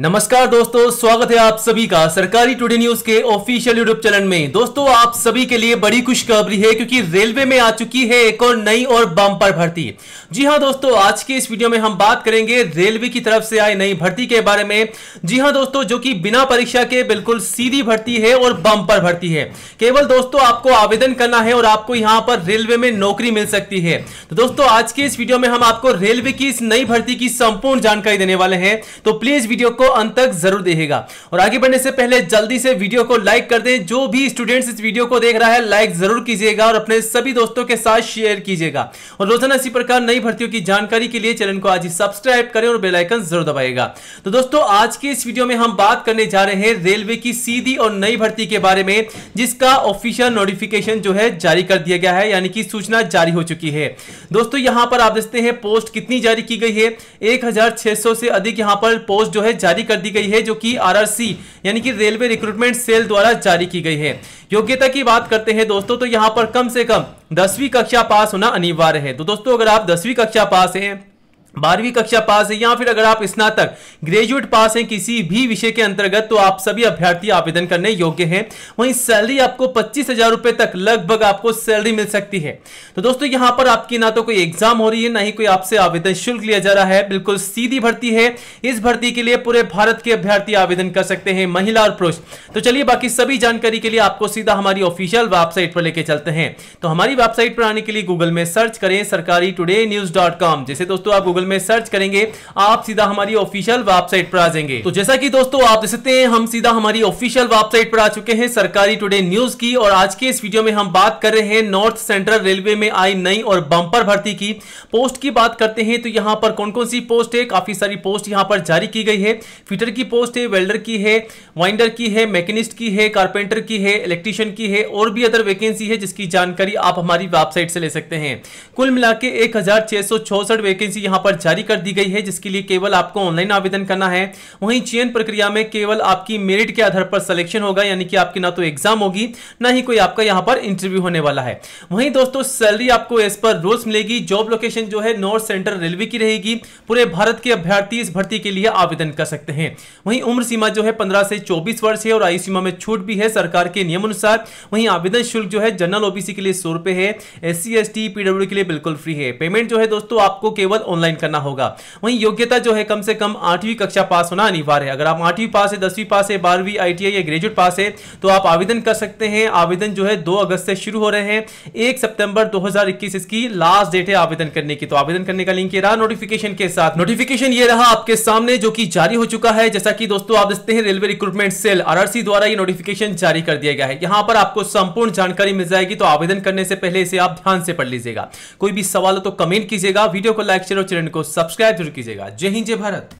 नमस्कार दोस्तों स्वागत है आप सभी का सरकारी टुडे न्यूज के ऑफिशियल यूट्यूब चैनल में दोस्तों आप सभी के लिए बड़ी खुशखबरी है क्योंकि रेलवे में आ चुकी है एक और नई और बम्पर भर्ती जी हां दोस्तों आज के इस वीडियो में हम बात करेंगे रेलवे की तरफ से आई नई भर्ती के बारे में जी हां दोस्तों जो कि बिना परीक्षा के बिल्कुल सीधी भर्ती है और बम्पर भर्ती है केवल दोस्तों आपको आवेदन करना है और आपको यहाँ पर रेलवे में नौकरी मिल सकती है तो दोस्तों आज के इस वीडियो में हम आपको रेलवे की इस नई भर्ती की संपूर्ण जानकारी देने वाले हैं तो प्लीज वीडियो को अंत तक जरूर देखेगा और आगे बढ़ने से पहले जल्दी से वीडियो को लाइक कर दें जो भी स्टूडेंट्स इस वीडियो को देख रहा है लाइक जरूर कीजिएगा और अपने सभी दोस्तों के साथ शेयर कीजिएगा और रोजाना इसी प्रकार नई भर्तियों की जानकारी के लिए चैनल को आज ही सब्सक्राइब करें और बेलाइकन जरूर दबाएगा तो दोस्तों आज के इस वीडियो में हम बात करने जा रहे हैं रेलवे की सीधी और नई भर्ती के बारे में जिसका ऑफिशियल नोटिफिकेशन जो है जारी कर दिया गया है यानी कि सूचना जारी हो चुकी है दोस्तों यहां पर आप देखते हैं पोस्ट कितनी जारी की गई है एक से अधिक यहां पर पोस्ट जो है जारी जारी कर दी गई है जो कि आरआरसी यानी कि रेलवे रिक्रूटमेंट सेल द्वारा जारी की गई है योग्यता की बात करते हैं दोस्तों तो यहाँ पर कम से कम दसवीं कक्षा पास होना अनिवार्य है तो दोस्तों अगर आप दसवीं कक्षा पास हैं बारहवीं कक्षा पास है या फिर अगर आप स्नातक ग्रेजुएट पास हैं किसी भी विषय के अंतर्गत तो आप सभी अभ्यर्थी आवेदन करने योग्य हैं वहीं सैलरी आपको पच्चीस हजार रुपए तक लगभग आपको सैलरी मिल सकती है तो दोस्तों यहां पर आपकी ना तो कोई एग्जाम हो रही है ना ही कोई आपसे आवेदन शुल्क लिया जा रहा है बिल्कुल सीधी भर्ती है इस भर्ती के लिए पूरे भारत के अभ्यर्थी आवेदन कर सकते हैं महिला और पुरुष तो चलिए बाकी सभी जानकारी के लिए आपको सीधा हमारी ऑफिशियल वेबसाइट पर लेके चलते हैं तो हमारी वेबसाइट पर आने के लिए गूगल में सर्च करें सरकारी न्यूज डॉट कॉम जैसे दोस्तों आप गूगल गूगल में सर्च करेंगे आप सीधा हमारी ऑफिशियल वेबसाइट पर आ जाएंगे तो जैसा कि दोस्तों आप देख सकते हैं हम सीधा हमारी ऑफिशियल वेबसाइट पर आ चुके हैं सरकारी टुडे न्यूज की और आज के इस वीडियो में हम बात कर रहे हैं नॉर्थ सेंट्रल रेलवे में आई नई और बंपर भर्ती की पोस्ट की बात करते हैं तो यहाँ पर कौन कौन सी पोस्ट है काफी सारी पोस्ट यहाँ पर जारी की गई है फिटर की पोस्ट है वेल्डर की है वाइंडर की है मैकेनिस्ट की है कारपेंटर की है इलेक्ट्रीशियन की है और भी अदर वैकेंसी है जिसकी जानकारी आप हमारी वेबसाइट से ले सकते हैं कुल मिला के वैकेंसी यहाँ पर पर जारी कर दी गई है जिसके लिए केवल आपको ऑनलाइन आवेदन करना है वहीं चयन प्रक्रिया में केवल आपकी मेरिट के आधार पर सिलेक्शन होगा यानी कि आपकी ना तो एग्जाम होगी ना ही कोई आपका यहाँ पर इंटरव्यू होने वाला है वहीं दोस्तों सैलरी आपको एज पर रोज मिलेगी जॉब लोकेशन जो है नॉर्थ सेंट्रल रेलवे की रहेगी पूरे भारत के अभ्यर्थी इस भर्ती के लिए आवेदन कर सकते हैं वहीं उम्र सीमा जो है पंद्रह से चौबीस वर्ष है और आयु सीमा में छूट भी है सरकार के नियम अनुसार वहीं आवेदन शुल्क जो है जनरल ओबीसी के लिए सौ रुपए है एस सी के लिए बिल्कुल फ्री है पेमेंट जो है दोस्तों आपको केवल ऑनलाइन ज्वाइन करना होगा वहीं योग्यता जो है कम से कम आठवीं कक्षा पास होना अनिवार्य है अगर आप आठवीं पास है दसवीं पास है बारहवीं आई या ग्रेजुएट पास है तो आप आवेदन कर सकते हैं आवेदन जो है दो अगस्त से शुरू हो रहे हैं एक सितंबर 2021 इसकी लास्ट डेट है आवेदन करने की तो आवेदन करने का लिंक ये रहा नोटिफिकेशन के साथ नोटिफिकेशन ये रहा आपके सामने जो कि जारी हो चुका है जैसा कि दोस्तों आप देखते हैं रेलवे रिक्रूटमेंट सेल आरआरसी द्वारा ये नोटिफिकेशन जारी कर दिया गया है यहां पर आपको संपूर्ण जानकारी मिल जाएगी तो आवेदन करने से पहले इसे आप ध्यान से पढ़ लीजिएगा कोई भी सवाल हो तो कमेंट कीजिएगा वीडियो को लाइक शेयर और चैनल चैनल को सब्सक्राइब जरूर कीजिएगा जय हिंद जय भारत